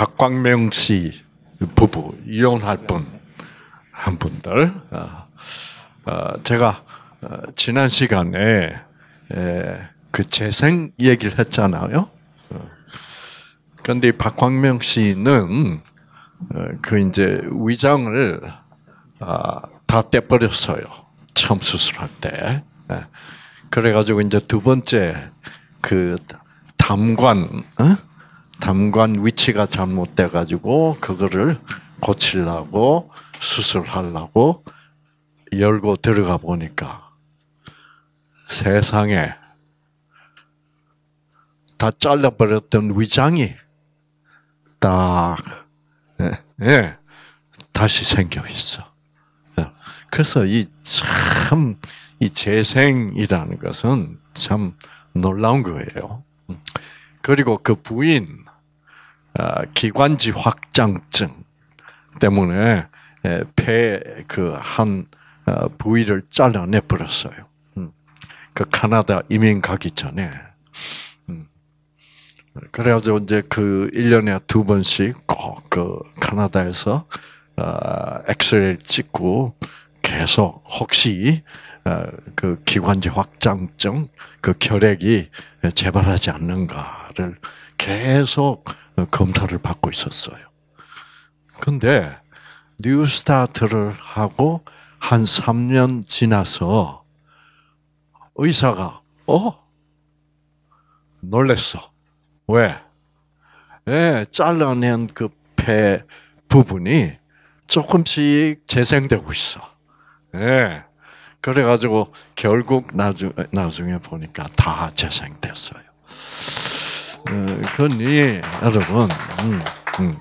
박광명 씨 부부 이혼할 분 한 분들 아, 아, 제가 아, 지난 시간에 그 재생 얘기를 했잖아요. 어. 그런데 박광명 씨는 어, 그 이제 위장을 다 떼버렸어요. 처음 수술할 때. 그래가지고 이제 두 번째 그 담관 어? 담관 위치가 잘못돼 가지고 그거를 고치려고 수술하려고 열고 들어가 보니까 세상에 다 잘라버렸던 위장이 딱 예, 예, 다시 생겨 있어. 예. 그래서 이 참 이 재생이라는 것은 참 놀라운 거예요. 음. 그리고 그 부인 아, 기관지 확장증 때문에 예, 폐그한 어, 부위를 잘라내 버렸어요. 음. 그 카나다 이민 가기 전에. 음. 그래가지고 이제 그 1년에 두 번씩 꼭그 카나다에서 어, 엑스레이 찍고 계속 혹시 어, 그 기관지 확장증, 그 결핵이 예, 재발하지 않는가를 계속 검사를 받고 있었어요. 근데 뉴 스타트를 하고 한 3년 지나서 의사가 어? 놀랬어. 왜? 예, 잘라낸 그 폐 부분이 조금씩 재생되고 있어. 예. 그래가지고 결국 나중, 나중에 보니까 다 재생됐어요. 어, 그니 예, 예, 여러분, 음, 음.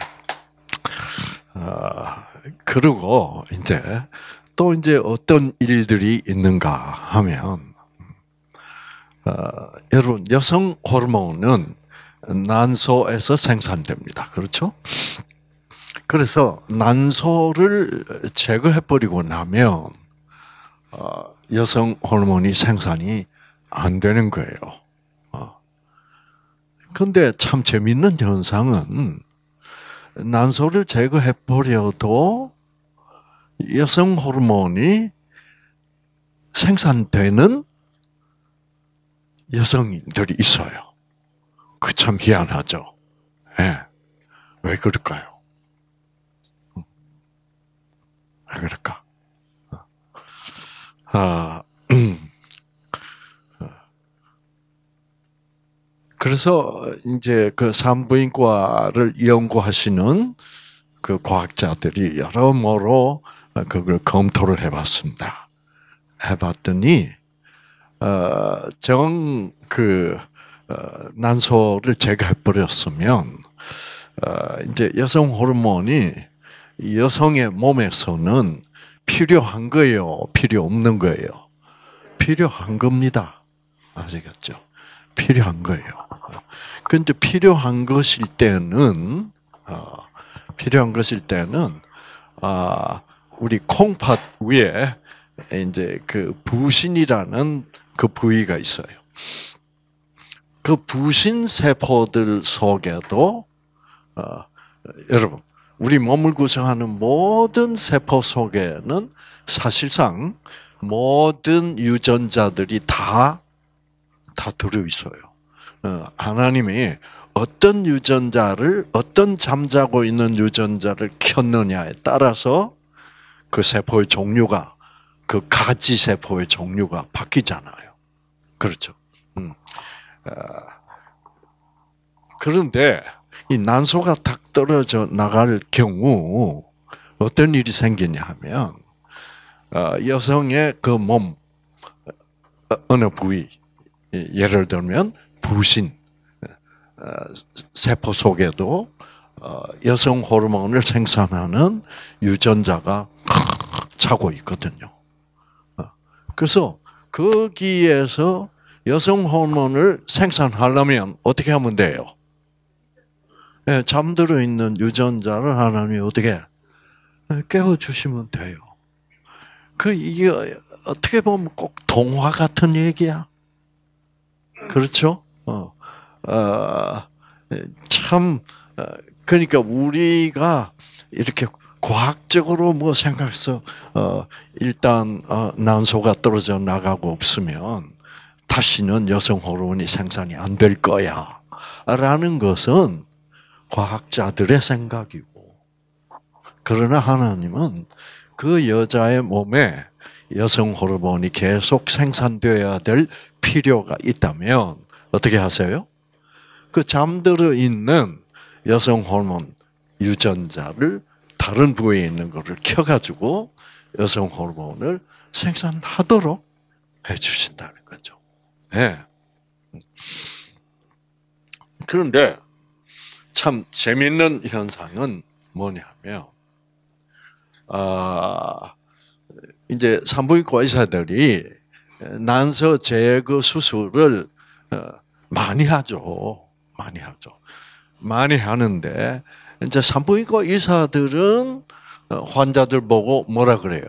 아, 그리고 이제 또 이제 어떤 일들이 있는가 하면 어, 여러분 여성 호르몬은 난소에서 생산됩니다. 그렇죠? 그래서 난소를 제거해 버리고 나면 아, 여성 호르몬이 생산이 안 되는 거예요. 근데 참 재밌는 현상은 난소를 제거해 버려도 여성 호르몬이 생산되는 여성들이 있어요. 그참 희한하죠. 네. 왜 그럴까요? 왜 그럴까? 아, 음. 그래서 이제 그 산부인과를 연구하시는 그 과학자들이 여러모로 그걸 검토를 해봤습니다. 해봤더니 어, 정그 어, 난소를 제거해버렸으면 어, 이제 여성 호르몬이 여성의 몸에서는 필요한 거예요, 필요 없는 거예요. 필요한 겁니다. 아시겠죠? 필요한 거예요. 근데 필요한 것일 때는 어, 필요한 것일 때는 아 우리 콩팥 위에 이제 그 부신이라는 그 부위가 있어요. 그 부신 세포들 속에도 어, 여러분 우리 몸을 구성하는 모든 세포 속에는 사실상 모든 유전자들이 다다 들어 있어요. 어, 하나님이 어떤 유전자를 어떤 잠자고 있는 유전자를 켰느냐에 따라서 그 세포의 종류가 그 가지 세포의 종류가 바뀌잖아요. 그렇죠. 음. 어, 그런데 이 난소가 탁 떨어져 나갈 경우 어떤 일이 생기냐 하면 어, 여성의 그 몸 어느 부위 예를 들면 부신 어, 세포 속에도 어, 여성 호르몬을 생산하는 유전자가 차고 있거든요. 어, 그래서 거기에서 여성 호르몬을 생산하려면 어떻게 하면 돼요? 예, 잠들어 있는 유전자를 하나님이 어떻게 깨워 주시면 돼요. 그 이게 어떻게 보면 꼭 동화 같은 얘기야. 그렇죠? 어, 아, 어 참, 그러니까 우리가 이렇게 과학적으로 뭐 생각해서 어 일단 어 난소가 떨어져 나가고 없으면 다시는 여성 호르몬이 생산이 안 될 거야라는 것은 과학자들의 생각이고 그러나 하나님은 그 여자의 몸에 여성 호르몬이 계속 생산되어야 될 필요가 있다면 어떻게 하세요? 그 잠들어 있는 여성 호르몬 유전자를 다른 부위에 있는 것을 켜가지고 여성 호르몬을 생산하도록 해주신다는 거죠. 네. 그런데 참 재밌는 현상은 뭐냐면, 아, 이제 산부인과 의사들이 난소 제거 그 수술을 어, 많이 하죠. 많이 하죠. 많이 하는데 이제 산부인과 의사들은 어, 환자들 보고 뭐라 그래요?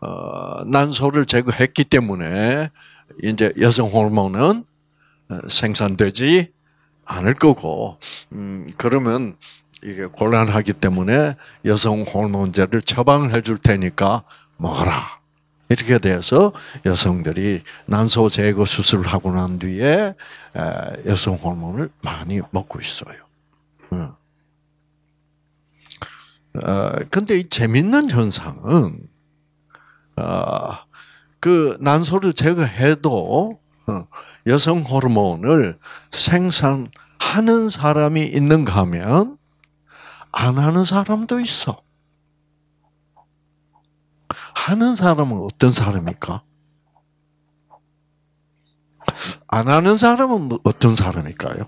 어, 난소를 제거했기 때문에 이제 여성 호르몬은 생산되지 않을 거고, 음, 그러면 이게 곤란하기 때문에 여성 호르몬제를 처방을 해줄 테니까 먹어라. 이렇게 돼서 여성들이 난소 제거 수술을 하고 난 뒤에 여성 호르몬을 많이 먹고 있어요. 응. 어, 어 데이 재밌는 현상은 어, 그 난소를 제거해도 어, 여성 호르몬을 생산하는 사람이 있는가 하면 안 하는 사람도 있어. 하는 사람은 어떤 사람입니까? 안 하는 사람은 어떤 사람일까요?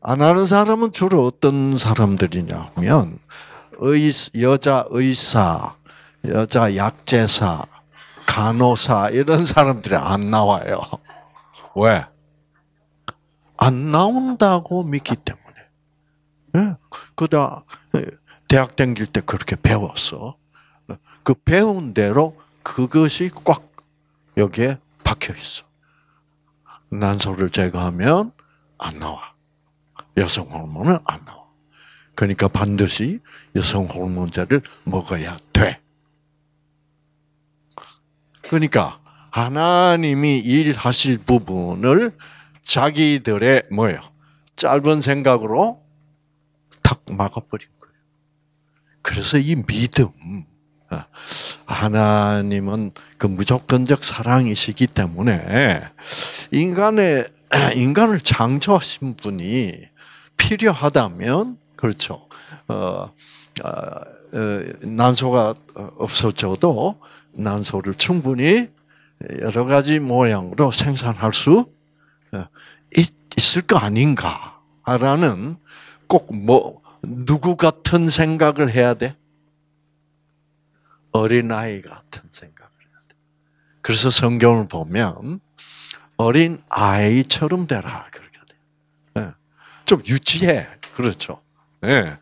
안 하는 사람은 주로 어떤 사람들이냐 면 의, 여자 의사, 여자 약제사, 간호사 이런 사람들이 안 나와요. 왜? 안 나온다고 믿기 때문에. 예. 그다 예, 대학 다닐 때 그렇게 배웠어. 그 배운 대로 그것이 꽉 여기에 박혀 있어. 난소를 제거하면 안 나와. 여성 호르몬은 안 나와. 그러니까 반드시 여성 호르몬제를 먹어야 돼. 그러니까 하나님이 일하실 부분을 자기들의 뭐예요? 짧은 생각으로 탁 막아버린 거예요. 그래서 이 믿음, 어, 하나님은 그 무조건적 사랑이시기 때문에 인간의 인간을 창조하신 분이 필요하다면 그렇죠. 어, 어, 어, 난소가 없어져도 난소를 충분히 여러 가지 모양으로 생산할 수 어, 있을 거 아닌가라는 꼭 뭐 누구 같은 생각을 해야 돼? 어린아이 같은 생각을 해야 돼. 그래서 성경을 보면 어린아이처럼 되라 그렇게 돼. 예. 좀 유치해. 그렇죠. 예.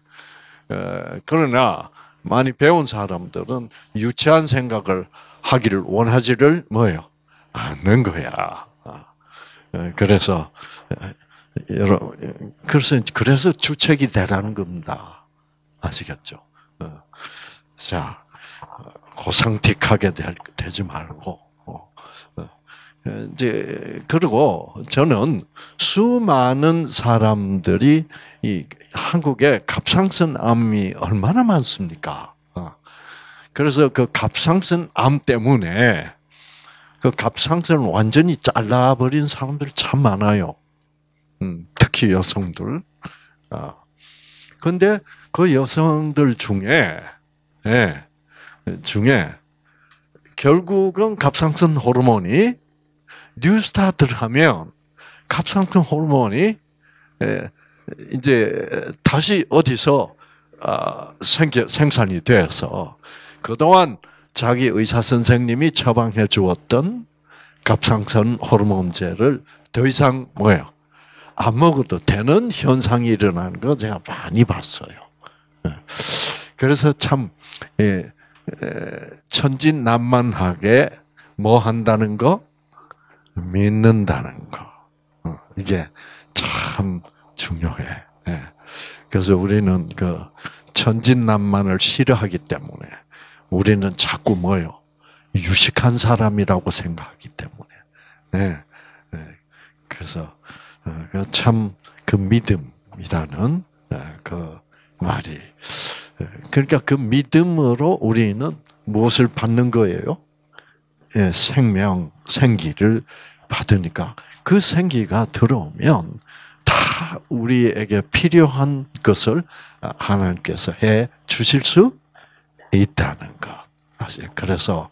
어, 그러나 많이 배운 사람들은 유치한 생각을 하기를 원하지를 뭐요 않는 거야. 어, 그래서 어, 여러분 그래서 그래서 주책이 되라는 겁니다. 아시겠죠? 자 고상틱하게 되지 말고 어, 어, 이제 그리고 저는 수많은 사람들이 이 한국에 갑상선암이 얼마나 많습니까? 어, 그래서 그 갑상선암 때문에 그 갑상선 완전히 잘라버린 사람들 참 많아요. 음, 특히 여성들. 그런데 그 여성들 중에 예, 중에 결국은 갑상선 호르몬이 뉴스타트를 하면 갑상선 호르몬이 이제 다시 어디서 아, 생산이 겨생되어서 그동안 자기 의사 선생님이 처방해 주었던 갑상선 호르몬제를 더 이상 뭐예요? 안 먹어도 되는 현상이 일어나는 거 제가 많이 봤어요. 예. 그래서 참 예, 천진난만하게 뭐 한다는 거? 믿는다는 거. 어, 이게 참 중요해. 예. 그래서 우리는 그 천진난만을 싫어하기 때문에 우리는 자꾸 뭐요? 유식한 사람이라고 생각하기 때문에. 예. 예. 그래서 참그 어, 그 믿음이라는 어, 그 말이 네. 그러니까 그 믿음으로 우리는 무엇을 받는 거예요? 예, 생명, 생기를 받으니까 그 생기가 들어오면 다 우리에게 필요한 것을 하나님께서 해 주실 수 있다는 것. 그래서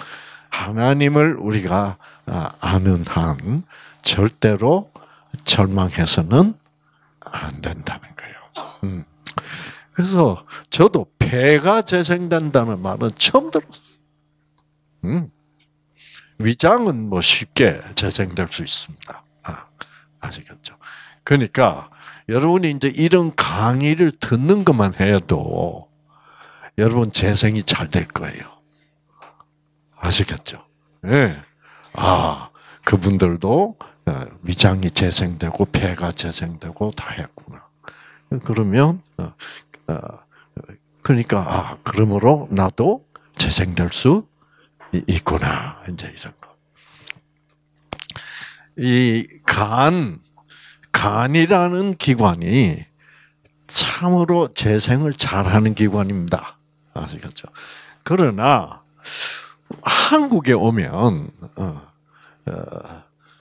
하나님을 우리가 아, 아는 한 절대로 절망해서는 안 된다는 거예요. 음. 그래서 저도 폐가 재생된다는 말은 처음 들었어요. 음. 위장은 뭐 쉽게 재생될 수 있습니다. 아, 아시겠죠? 그러니까 여러분이 이제 이런 강의를 듣는 것만 해도 여러분 재생이 잘 될 거예요. 아시겠죠? 예. 네. 아, 그분들도 어, 위장이 재생되고 폐가 재생되고 다 했구나. 그러면 어, 어, 그러니까 아, 그러므로 나도 재생될 수 있구나. 이제 이런 거. 이 간, 간이라는 기관이 참으로 재생을 잘하는 기관입니다. 아시겠죠? 그러나 한국에 오면 어, 어,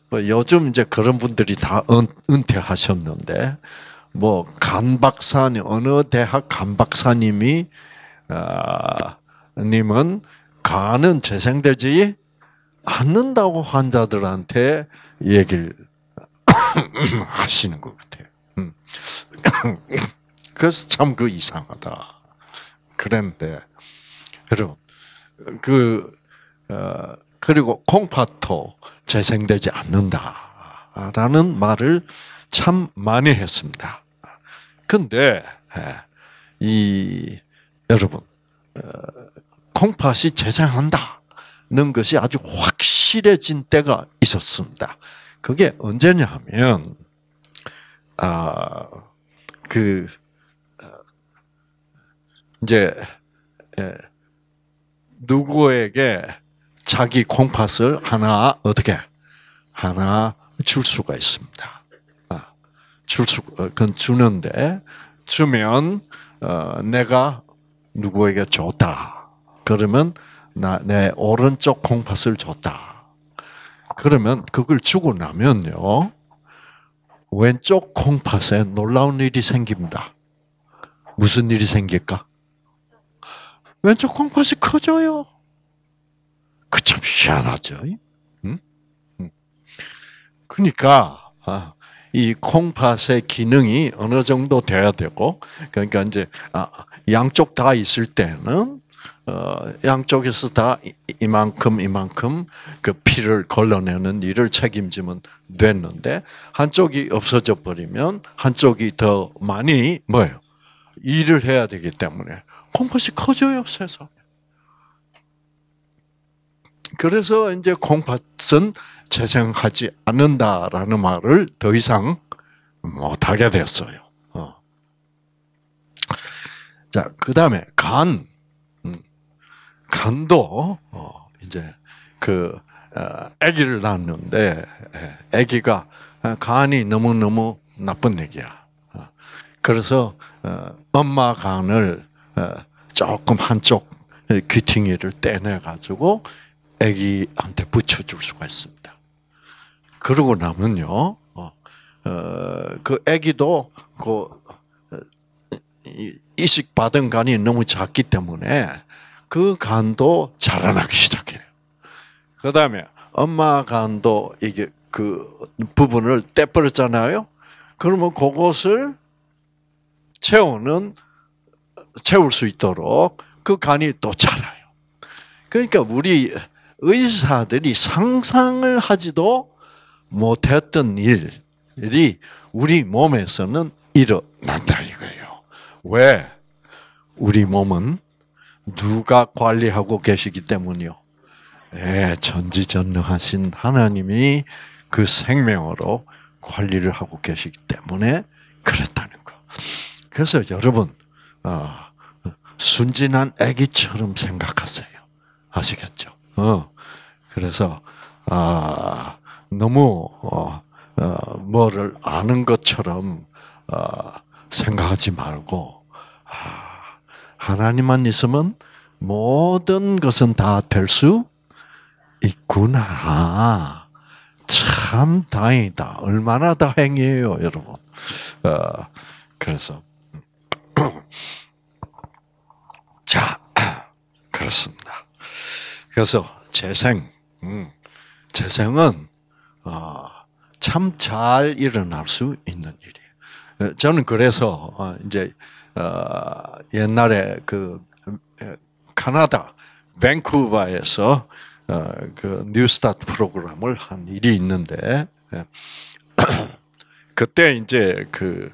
뭐 요즘 이제 그런 분들이 다 은, 은퇴하셨는데 뭐 간박사 님 어느 대학 간박사님이 아, 님은 간은 재생되지 않는다고 환자들한테 얘기를 하시는 것 같아요. 음. 그래서 참 그 이상하다. 그런데 여러분 그 어, 그리고 콩파토 재생되지 않는다라는 말을 참 많이 했습니다. 근데 예, 이 여러분 콩팥이 어, 재생한다는 것이 아주 확실해진 때가 있었습니다. 그게 언제냐 하면 아그 어, 이제 예, 누구에게 자기 콩팥을 하나 어떻게 하나 줄 수가 있습니다. 줄 수, 어, 그건 주는데, 주면, 어, 내가 누구에게 줬다. 그러면, 나, 내 오른쪽 콩팥을 줬다. 그러면, 그걸 주고 나면요, 왼쪽 콩팥에 놀라운 일이 생깁니다. 무슨 일이 생길까? 왼쪽 콩팥이 커져요. 그 참 희한하죠. 응? 응. 그러니까 아, 이 콩팥의 기능이 어느 정도 돼야 되고, 그러니까 이제 아, 양쪽 다 있을 때는 어, 양쪽에서 다 이만큼 이만큼 그 피를 걸러내는 일을 책임지면 됐는데 한쪽이 없어져 버리면 한쪽이 더 많이 뭐예요? 일을 해야 되기 때문에 콩팥이 커져요 세상. 그래서 이제 콩팥은 재생하지 않는다라는 말을 더 이상 못하게 됐어요. 어. 자, 그 다음에 간. 음. 간도, 어, 이제, 그, 어, 아기를 낳았는데, 예, 아기가 아, 간이 너무너무 나쁜 얘기야. 그래서, 엄마 간을 조금 한쪽 귀퉁이를 떼내가지고, 아기한테 붙여줄 수가 있습니다. 그러고 나면요, 어, 어, 그 아기도 그 어, 이식 받은 간이 너무 작기 때문에 그 간도 자라나기 시작해요. 그 다음에 엄마 간도 이게 그 부분을 떼버렸잖아요. 그러면 그것을 채우는 채울 수 있도록 그 간이 또 자라요. 그러니까 우리 의사들이 상상을 하지도 못했던 일이 우리 몸에서는 일어난다 이거예요. 왜? 우리 몸은 누가 관리하고 계시기 때문이요. 예, 전지전능하신 하나님이 그 생명으로 관리를 하고 계시기 때문에 그랬다는 거. 그래서 여러분 어, 순진한 아기처럼 생각하세요. 아시겠죠? 어, 그래서 아. 너무 어, 어, 뭐를 아는 것처럼 어, 생각하지 말고 아, 하나님만 있으면 모든 것은 다 될 수 있구나. 참 다행이다. 얼마나 다행이에요, 여러분. 그래서 자 그렇습니다. 그래서 재생, 음, 재생은 아, 참 잘 일어날 수 있는 일이에요. 어, 저는 그래서 어, 이제 어, 옛날에 그 캐나다 밴쿠버에서 그 뉴스타트 프로그램을 한 일이 있는데 예. 그때 이제 그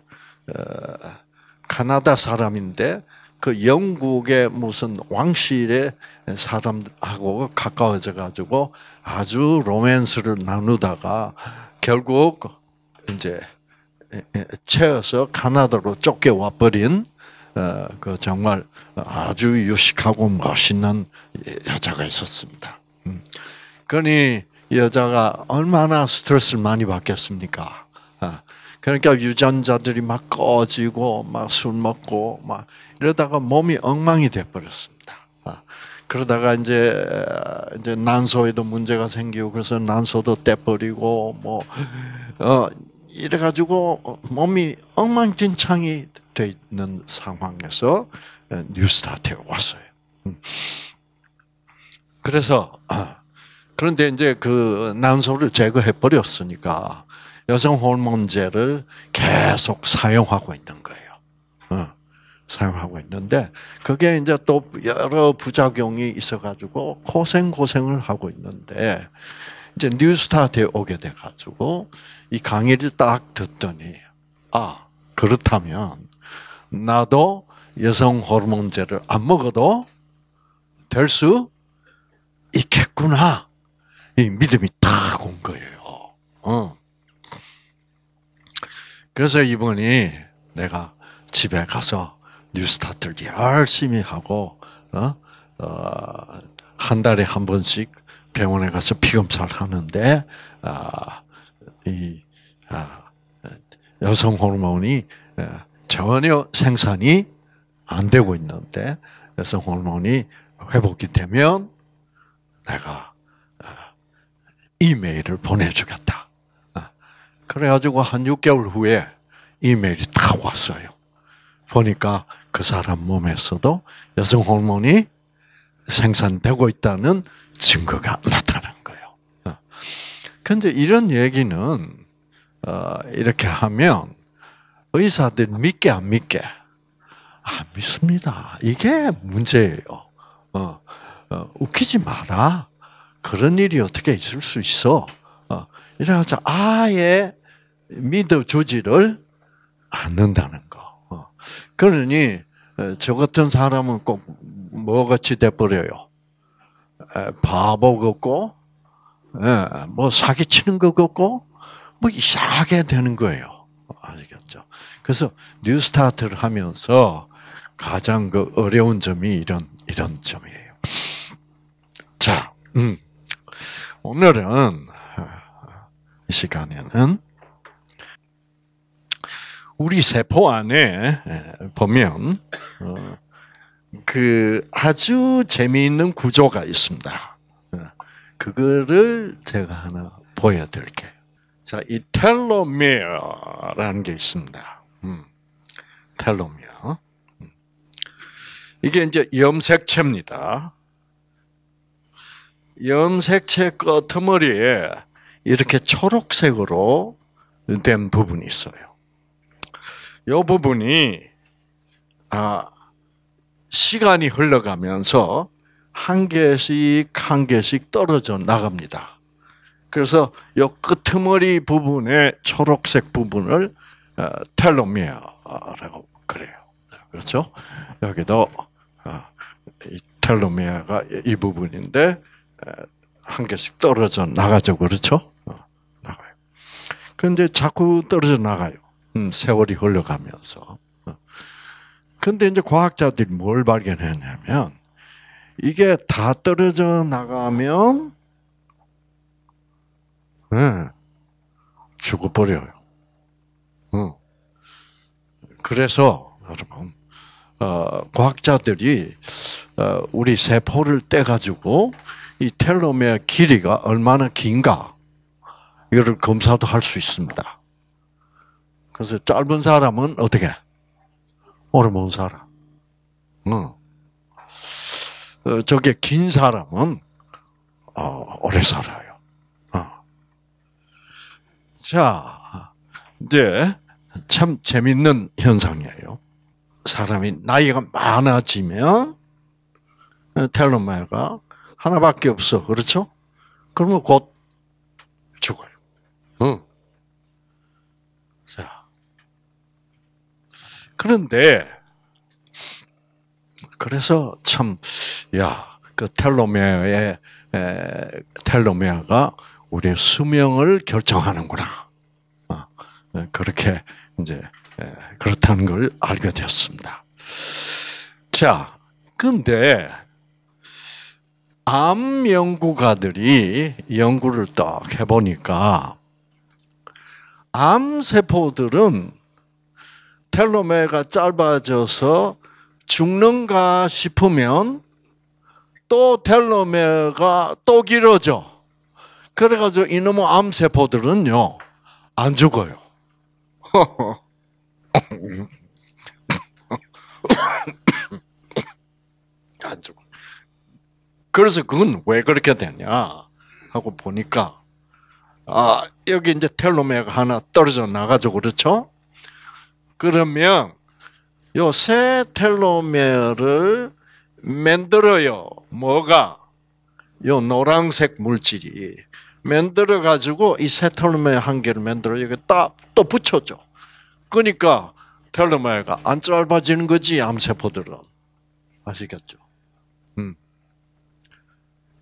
캐나다 사람인데 그 영국의 무슨 왕실의 사람하고 가까워져 가지고 아주 로맨스를 나누다가 결국 이제 채워서 카나다로 쫓겨와 버린 어, 그 정말 아주 유식하고 멋있는 여자가 있었습니다. 음. 그러니 여자가 얼마나 스트레스를 많이 받겠습니까? 아, 그러니까 유전자들이 막 꺼지고 막 술 먹고 막 이러다가 몸이 엉망이 돼 버렸습니다. 아, 그러다가 이제 이제 난소에도 문제가 생기고 그래서 난소도 떼버리고 뭐 어, 이래 가지고 몸이 엉망진창이 돼 있는 상황에서 뉴스타트에 왔어요. 음. 그래서 그런데 이제 그 난소를 제거해 버렸으니까 여성 호르몬제를 계속 사용하고 있는 거예요. 어. 사용하고 있는데 그게 이제 또 여러 부작용이 있어가지고 고생 고생을 하고 있는데 이제 뉴스타트에 오게 돼가지고 이 강의를 딱 듣더니 아 그렇다면 나도 여성 호르몬제를 안 먹어도 될 수 있겠구나 이 믿음이 딱 온 거예요. 어. 그래서 이분이 내가 집에 가서 뉴스타트를 열심히 하고 어? 어? 한 달에 한 번씩 병원에 가서 피검사를 하는데 아, 이 아, 여성 호르몬이 어, 전혀 생산이 안 되고 있는데 여성 호르몬이 회복이 되면 내가 어, 이메일을 보내주겠다. 그래가지고 한 6개월 후에 이메일이 다 왔어요. 보니까 그 사람 몸에서도 여성 호르몬이 생산되고 있다는 증거가 나타난 거예요. 어. 근데 이런 얘기는 어, 이렇게 하면 의사들 믿게 안 믿게 안 아, 믿습니다. 이게 문제예요. 어, 웃기지 마라. 그런 일이 어떻게 있을 수 있어? 이래서 아예 믿어주지를 않는다는 그러니 저 같은 사람은 꼭 뭐같이 돼버려요. 바보 같고, 뭐 사기치는 것 같고, 뭐 이상하게 되는 거예요. 아시겠죠? 그래서 뉴스타트를 하면서 가장 그 어려운 점이 이런 이런 점이에요. 자, 음. 오늘은 시간에는 우리 세포 안에 보면 어, 그 아주 재미있는 구조가 있습니다. 어, 그거를 제가 하나 보여드릴게요. 자, 이 텔로미어라는 게 있습니다. 음, 텔로미어. 음. 이게 이제 염색체입니다. 염색체 끄머리에 이렇게 초록색으로 된 부분이 있어요. 이 부분이 아 시간이 흘러가면서 한 개씩 한 개씩 떨어져 나갑니다. 그래서 요끄머리 부분의 초록색 부분을 어, 텔로미어라고 그래요. 그렇죠? 여기도 어, 텔로미어가 이 부분인데 어, 한 개씩 떨어져 나가죠. 그렇죠? 나가요. 근데 자꾸 떨어져 나가요. 음, 세월이 흘러가면서. 어. 근데 이제 과학자들이 뭘 발견했냐면 이게 다 떨어져 나가면 네, 죽어버려요. 어. 그래서 여러분 어, 과학자들이 어, 우리 세포를 떼가지고 이 텔로메어 길이가 얼마나 긴가 이거를 검사도 할 수 있습니다. 그래서 짧은 사람은 어떻게? 오래 못 살아. 응. 어, 저게 긴 사람은 어, 오래 살아요. 어. 자, 이제 참 재밌는 현상이에요. 사람이 나이가 많아지면 텔로메어가 하나밖에 없어, 그렇죠? 그러면 곧 죽어요. 응. 그런데 그래서 참야그 텔로메어의 텔로메어가 우리의 수명을 결정하는구나 어, 그렇게 이제 그렇다는 걸 알게 되었습니다. 자, 근데 암 연구가들이 연구를 딱 해보니까 암 세포들은 텔로메가 짧아져서 죽는가 싶으면 또 텔로메가 또 길어져. 그래가지고 이놈의 암세포들은요, 안 죽어요. 안 죽어. 그래서 그건 왜 그렇게 되냐 하고 보니까, 아, 여기 이제 텔로메가 하나 떨어져 나가죠. 그렇죠? 그러면 요새 텔로메어를 만들어요. 뭐가? 요 노란색 물질이 만들어 가지고 이 새 텔로메어 한 개를 만들어 여기 딱 또 붙여줘. 그러니까 텔로메어가 안 짧아지는 거지 암세포들은 아시겠죠? 음.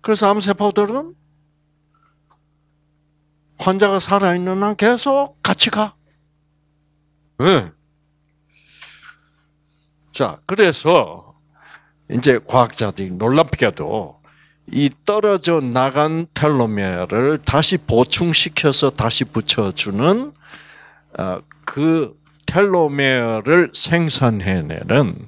그래서 암세포들은 환자가 살아있는 한 계속 같이 가. 네. 자, 그래서 이제 과학자들이 놀랍게도 이 떨어져 나간 텔로메어를 다시 보충시켜서 다시 붙여주는 어, 그 텔로메어를 생산해내는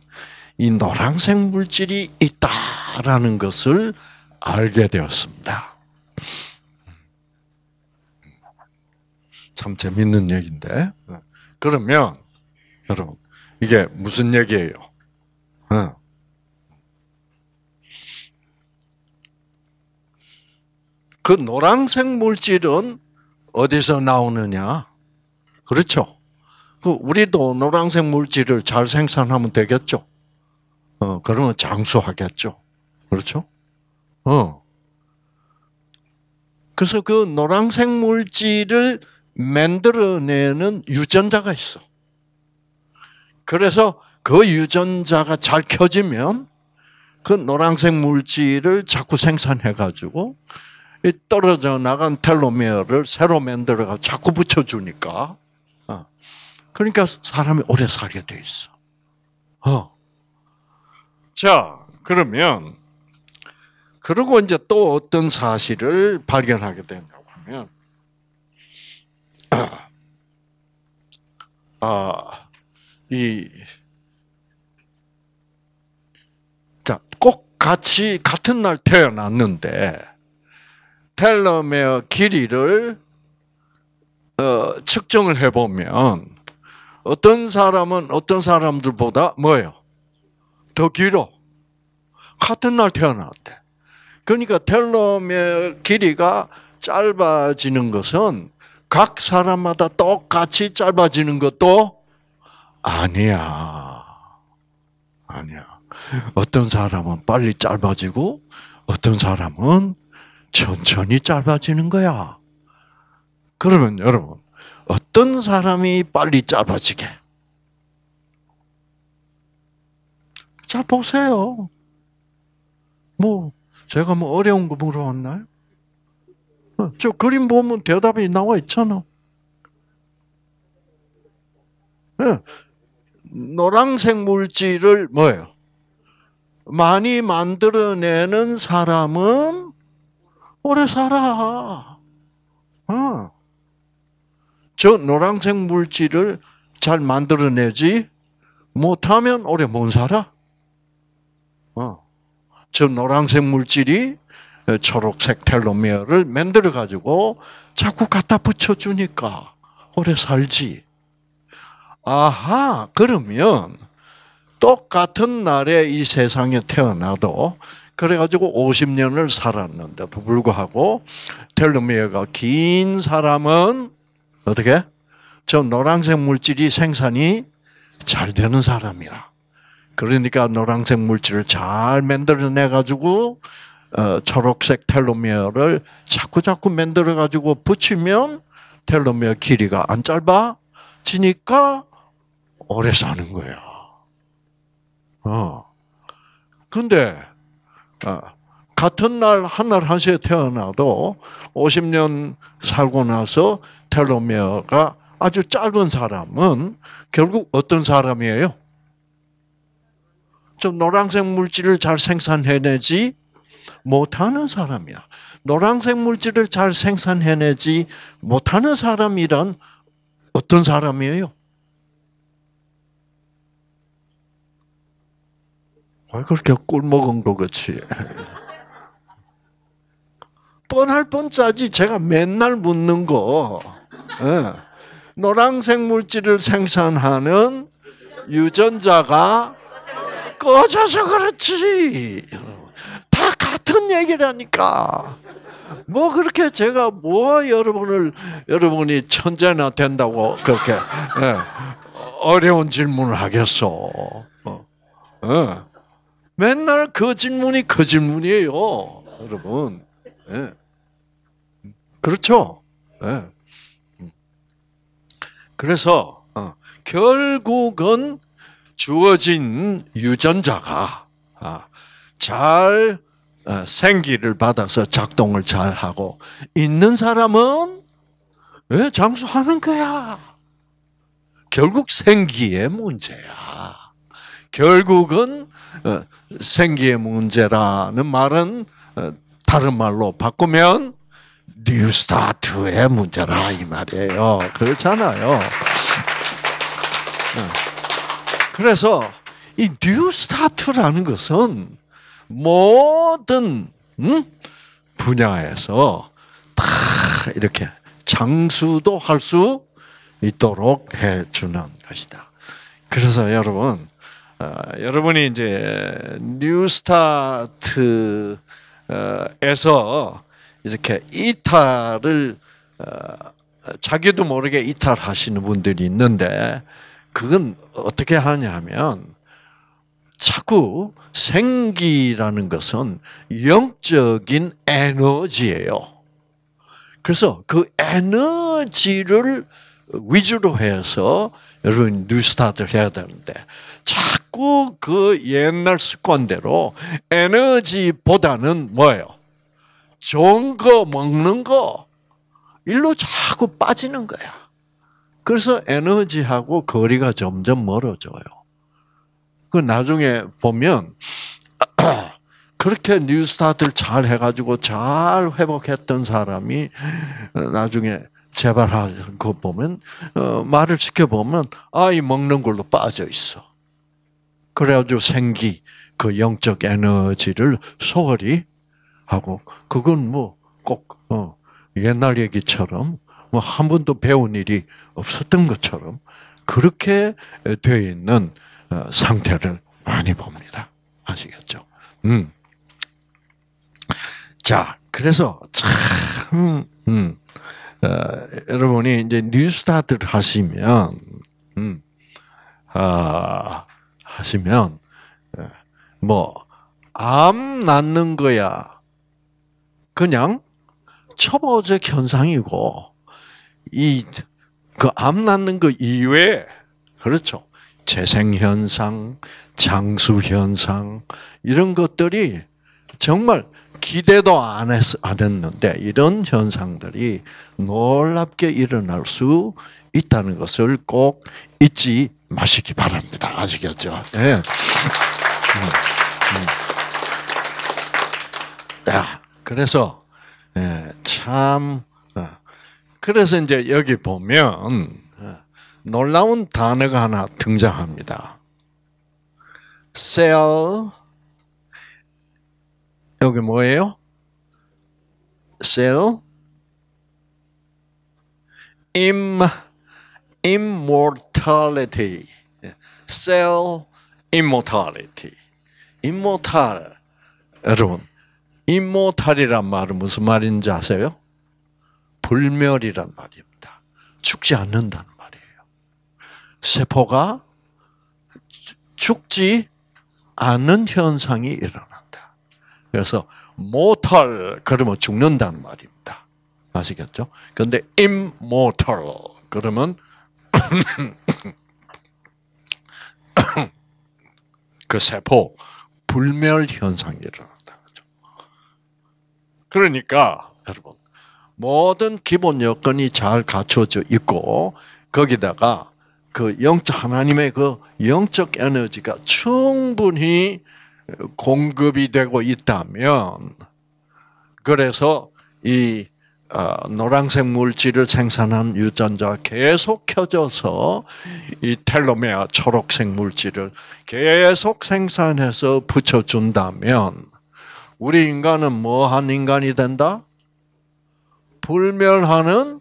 이 노란색 물질이 있다라는 것을 알게 되었습니다. 참 재밌는 얘기인데. 그러면 여러분 이게 무슨 얘기예요? 어. 그 노란색 물질은 어디서 나오느냐? 그렇죠. 그 우리도 노란색 물질을 잘 생산하면 되겠죠. 어, 그러면 장수하겠죠. 그렇죠? 어. 그래서 그 노란색 물질을 만들어내는 유전자가 있어. 그래서 그 유전자가 잘 켜지면 그 노란색 물질을 자꾸 생산해가지고 떨어져 나간 텔로미어를 새로 만들어가 자꾸 붙여주니까 어. 그러니까 사람이 오래 살게 돼 있어. 어. 자 그러면 그리고 이제 또 어떤 사실을 발견하게 되냐고 하면 아. 이, 자, 꼭 같이, 같은 날 태어났는데, 텔러메어 길이를, 어, 측정을 해보면, 어떤 사람은 어떤 사람들보다 뭐예요? 더 길어. 같은 날 태어났대. 그러니까 텔러메어 길이가 짧아지는 것은 각 사람마다 똑같이 짧아지는 것도 아니야. 아니야. 어떤 사람은 빨리 짧아지고 어떤 사람은 천천히 짧아지는 거야. 그러면 여러분, 어떤 사람이 빨리 짧아지게? 잘 보세요. 뭐, 제가 뭐 어려운 거 물어봤나요? 저 그림 보면 대답이 나와 있잖아. 예, 노란색 물질을 뭐예요? 많이 만들어내는 사람은 오래 살아. 어. 저 노란색 물질을 잘 만들어내지 못하면 오래 못 살아. 어. 저 노란색 물질이 초록색 텔로미어를 만들어 가지고 자꾸 갖다 붙여주니까 오래 살지. 아하, 그러면 똑같은 날에 이 세상에 태어나도 그래가지고 50년을 살았는데도 불구하고 텔로미어가 긴 사람은 어떻게? 저 노란색 물질이 생산이 잘 되는 사람이라. 그러니까 노란색 물질을 잘 만들어내가지고 어, 초록색 텔로미어를 자꾸 자꾸 만들어가지고 붙이면 텔로미어 길이가 안 짧아지니까 오래 사는 거야. 어. 근데, 어, 같은 날, 한 날 한시 태어나도 50년 살고 나서 텔로미어가 아주 짧은 사람은 결국 어떤 사람이에요? 좀 노란색 물질을 잘 생산해내지 못하는 사람이야. 노란색 물질을 잘 생산해내지 못하는 사람이란 어떤 사람이에요? 왜 아, 그렇게 꿀 먹은 거 같이. 뻔할 뻔짜지 제가 맨날 묻는 거. 네. 예. 노란색 물질을 생산하는 유전자가 꺼져서 그렇지. 다 같은 얘기라니까. 뭐 그렇게 제가 뭐 여러분을 여러분이 천재나 된다고 그렇게 네. 어려운 질문을 하겠어. 어. 어. 맨날 거짓문이 그 거짓문이에요, 그 여러분. 네. 그렇죠? 네. 그래서 어, 결국은 주어진 유전자가 아, 잘 어, 생기를 받아서 작동을 잘 하고 있는 사람은 네, 장수하는 거야. 결국 생기의 문제야. 결국은 어, 생기의 문제라는 말은 어, 다른 말로 바꾸면 뉴스타트의 문제라 이 말이에요. 그렇잖아요. 어. 그래서 이 뉴스타트라는 것은 모든 음? 분야에서 다 이렇게 장수도 할 수 있도록 해주는 것이다. 그래서 여러분 어, 여러분이 이제 뉴스타트에서 이렇게 이탈을 어, 자기도 모르게 이탈하시는 분들이 있는데 그건 어떻게 하냐면 자꾸 생기라는 것은 영적인 에너지예요. 그래서 그 에너지를 위주로 해서 여러분 뉴스타트를 해야 되는데 자꾸 자꾸 그 옛날 습관대로 에너지보다는 뭐예요? 좋은 거 먹는 거 일로 자꾸 빠지는 거야. 그래서 에너지하고 거리가 점점 멀어져요. 그 나중에 보면 그렇게 뉴스타트를 잘 해가지고 잘 회복했던 사람이 어, 나중에 재발하는 거 보면 어, 말을 지켜보면 아이 먹는 걸로 빠져 있어. 그래가지고 생기, 그 영적 에너지를 소홀히 하고, 그건 뭐 꼭, 어, 옛날 얘기처럼 뭐 한 번도 배운 일이 없었던 것처럼 그렇게 되어 있는 어, 상태를 많이 봅니다. 아시겠죠? 음. 자, 그래서 참, 음, 어, 여러분이 이제 뉴스타트를 하시면, 음, 아, 하시면 예, 뭐암 낳는 거야 그냥 초보적 현상이고 이 그 암 낳는 거 이외에 그렇죠 재생 현상, 장수 현상 이런 것들이 정말 기대도 안, 했, 안 했는데 이런 현상들이 놀랍게 일어날 수 있다는 것을 꼭 잊지 마시기 바랍니다. 아시겠죠? 네. 음. 음. 야, 그래서 예, 참 어, 그래서 이제 여기 보면 어, 놀라운 단어가 하나 등장합니다. c e 여기 뭐예요? cell im i m m o r t a l i t 여러분 i m m 이란 말은 무슨 말인지 아세요? 불멸이란 말입니다. 죽지 않는다는 말이에요. 세포가 죽지 않는 현상이 일어나. 그래서 mortal 그러면 죽는다는 말입니다. 아시겠죠? 근데 immortal 그러면 그 세포 불멸 현상이 일어난다. 그러니까 여러분 모든 기본 여건이 잘 갖춰져 있고 거기다가 그 영적 하나님의 그 영적 에너지가 충분히 공급이 되고 있다면 그래서 이 어, 노란색 물질을 생산한 유전자 계속 켜져서 이 텔로메아 초록색 물질을 계속 생산해서 붙여준다면 우리 인간은 뭐 한 인간이 된다? 불멸하는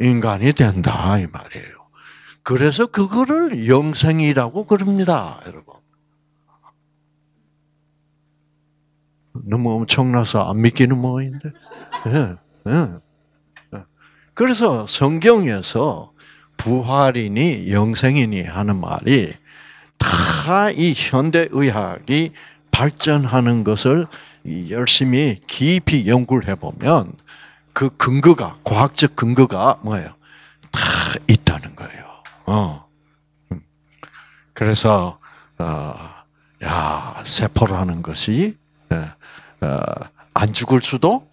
인간이 된다 이 말이에요. 그래서 그거를 영생이라고 그럽니다, 여러분. 너무 엄청나서 안 믿기는 뭐인데. 예, 예, 그래서 성경에서 부활이니 영생이니 하는 말이 다 이 현대 의학이 발전하는 것을 열심히 깊이 연구를 해보면 그 근거가 과학적 근거가 뭐예요? 다 있다는 거예요. 어. 음. 그래서 어, 야 세포라는 것이 어, 안 죽을 수도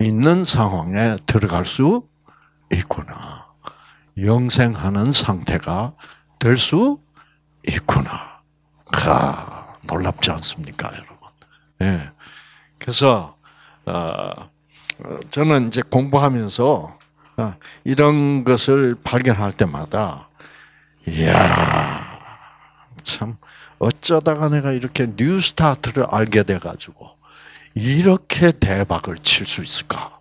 있는 상황에 들어갈 수 있구나. 영생하는 상태가 될 수 있구나. 아, 놀랍지 않습니까, 여러분? 예. 그래서 어, 저는 이제 공부하면서 어, 이런 것을 발견할 때마다 이야 참 어쩌다가 내가 이렇게 뉴스타트를 알게 돼가지고 이렇게 대박을 칠 수 있을까?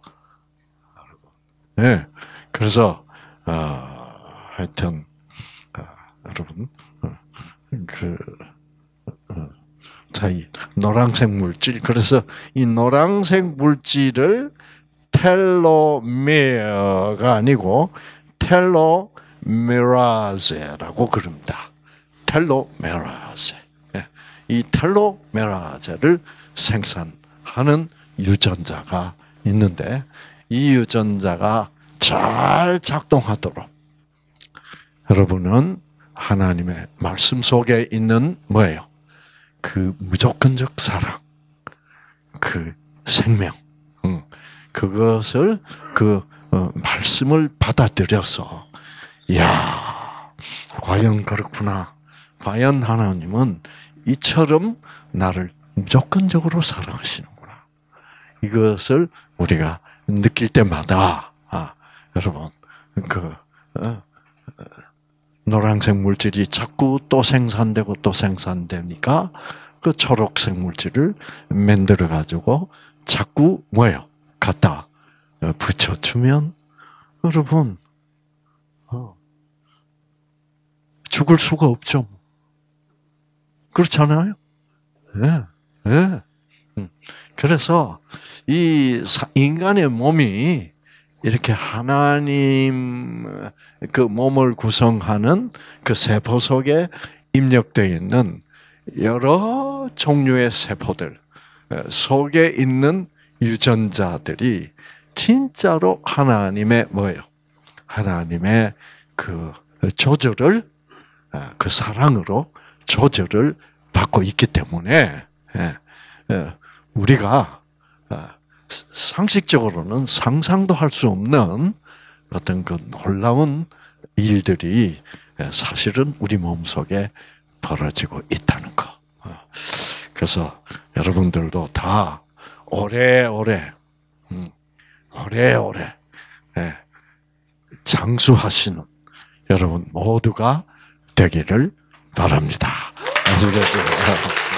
네. 그래서 어, 하여튼 어, 여러분 어, 그 어, 자이 노란색 물질 그래서 이 노란색 물질을 텔로메어가 아니고 텔로메라제라고 그럽니다. 텔로메라제. 예, 이 텔로메라제를 생산 하는 유전자가 있는데 이 유전자가 잘 작동하도록 여러분은 하나님의 말씀 속에 있는 뭐예요? 그 무조건적 사랑, 그 생명, 음, 그것을 그 어, 말씀을 받아들여서 야 과연 그렇구나. 과연 하나님은 이처럼 나를 무조건적으로 사랑하시는구나. 이것을 우리가 느낄 때마다, 아, 여러분, 그, 어, 어, 노란색 물질이 자꾸 또 생산되고 또 생산되니까 그 초록색 물질을 만들어 가지고 자꾸 뭐예요? 갖다 어, 붙여주면 여러분 죽을 수가 없죠. 그렇잖아요. 네. 예? 음. 그래서 이 인간의 몸이 이렇게 하나님 그 몸을 구성하는 그 세포 속에 입력되어 있는 여러 종류의 세포들 어, 속에 있는 유전자들이 진짜로 하나님의 뭐예요? 하나님의 그 조절을 어, 그 사랑으로 조절을 받고 있기 때문에 예. 예. 우리가 아, 상식적으로는 상상도 할 수 없는 어떤 그 놀라운 일들이 예, 사실은 우리 몸 속에 벌어지고 있다는 거. 아, 그래서 여러분들도 다 오래오래, 음, 오래오래 장수하시는 여러분 모두가 되기를 바랍니다. 아시겠죠?